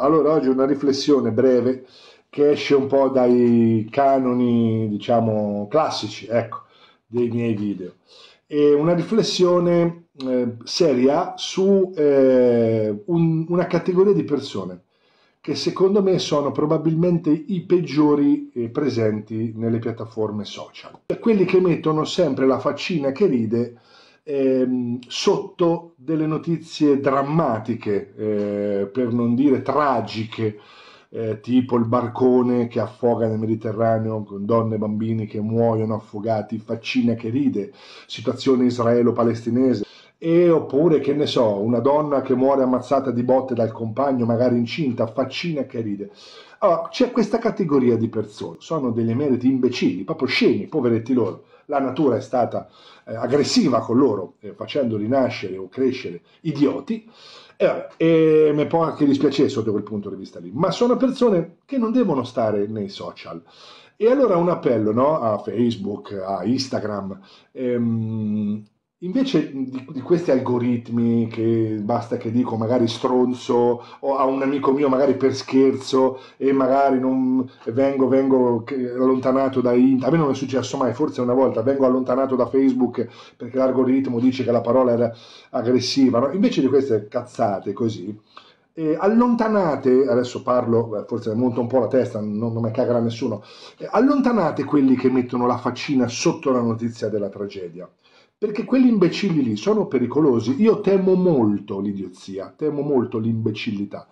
allora oggi una riflessione breve che esce un po' dai canoni, diciamo, classici, ecco, dei miei video. E una riflessione eh, seria su eh, un, una categoria di persone che secondo me sono probabilmente i peggiori eh, presenti nelle piattaforme social. Quelli che mettono sempre la faccina che ride ehm, sotto delle notizie drammatiche, eh, per non dire tragiche, eh, tipo il barcone che affoga nel Mediterraneo con donne e bambini che muoiono affogati, faccina che ride, situazione israelo-palestinese. E oppure, che ne so, una donna che muore ammazzata di botte dal compagno, magari incinta, faccina che ride. Allora, c'è questa categoria di persone, sono degli emeriti imbecilli, proprio scemi, poveretti loro, la natura è stata eh, aggressiva con loro, eh, facendoli nascere o crescere idioti, eh, e mi può anche dispiacere sotto quel punto di vista lì, ma sono persone che non devono stare nei social. E allora un appello no, a Facebook, a Instagram, ehm, Invece di, di, questi algoritmi che basta che dico magari stronzo o a un amico mio magari per scherzo e magari non vengo, vengo allontanato da internet, a me non è successo mai, forse una volta vengo allontanato da Facebook perché l'algoritmo dice che la parola era aggressiva, no? invece di queste cazzate così, eh, allontanate, adesso parlo, forse monto un po' la testa, non, non mi cagherà nessuno, eh, allontanate quelli che mettono la faccina sotto la notizia della tragedia perché quegli imbecilli lì sono pericolosi. Io temo molto l'idiozia, temo molto l'imbecillità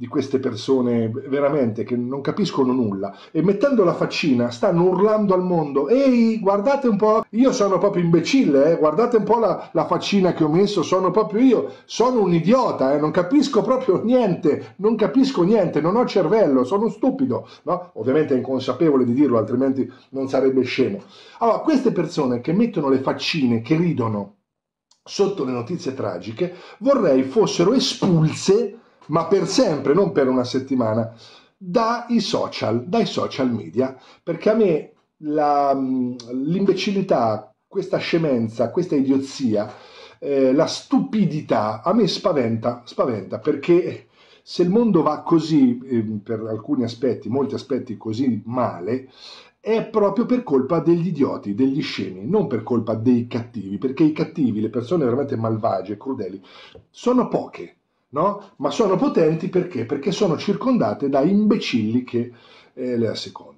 di queste persone veramente che non capiscono nulla e mettendo la faccina stanno urlando al mondo ehi guardate un po' io sono proprio imbecille eh? guardate un po' la, la, faccina che ho messo sono proprio io sono un idiota eh? non capisco proprio niente non capisco niente non ho cervello sono stupido no? ovviamente è inconsapevole di dirlo altrimenti non sarebbe scemo allora queste persone che mettono le faccine che ridono sotto le notizie tragiche vorrei fossero espulse ma per sempre, non per una settimana, dai social, dai social media, perché a me mm, l'imbecillità, questa scemenza, questa idiozia, eh, la stupidità, a me spaventa, spaventa, perché se il mondo va così, eh, per alcuni aspetti, molti aspetti così male, è proprio per colpa degli idioti, degli scemi, non per colpa dei cattivi, perché i cattivi, le persone veramente malvagie, crudeli, sono poche, no? ma sono potenti perché? Perché sono circondate da imbecilli che eh, le assecondano.